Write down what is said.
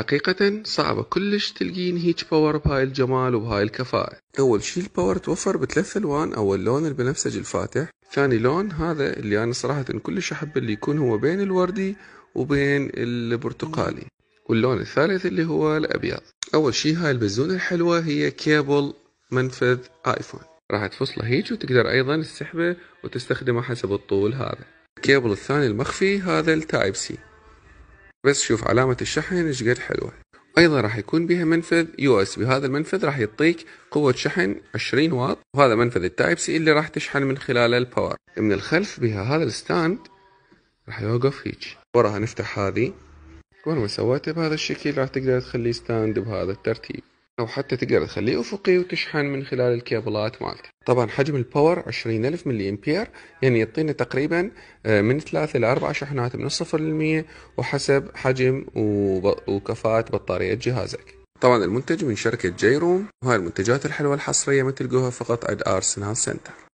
حقيقة صعبة كلش تلقين هيج باور بهاي الجمال وبهاي الكفاءة أول شي الباور توفر بثلاث ألوان أول لون البنفسجي الفاتح ثاني لون هذا اللي أنا صراحة كلش أحب اللي يكون هو بين الوردي وبين البرتقالي واللون الثالث اللي هو الأبيض أول شي هاي البزونة الحلوة هي كيبل منفذ آيفون راح تفصله هيج وتقدر أيضا تسحبه وتستخدمه حسب الطول هذا الكيبل الثاني المخفي هذا التايب سي بس شوف علامة الشحن ايش قد حلوة ايضا راح يكون بها منفذ يو اس بي هذا المنفذ راح يعطيك قوة شحن 20 واط وهذا منفذ التايب سي اللي راح تشحن من خلاله الباور من الخلف بها هذا الستاند راح يوقف هيج وراها نفتح هذه وانا ما سويته بهذا الشكل راح تقدر تخليه ستاند بهذا الترتيب أو حتى تقدر تخليه أفقي وتشحن من خلال الكابلات مالته طبعا حجم الباور 20000 ملي أمبير يعني يعطينا تقريبا آه، من 3 إلى 4 شحنات من الصفر للمية وحسب حجم وكفاءة بطارية جهازك طبعا المنتج من شركة جيروم وهاي المنتجات الحلوة الحصرية ما تلقوها فقط عند آرسنال سنتر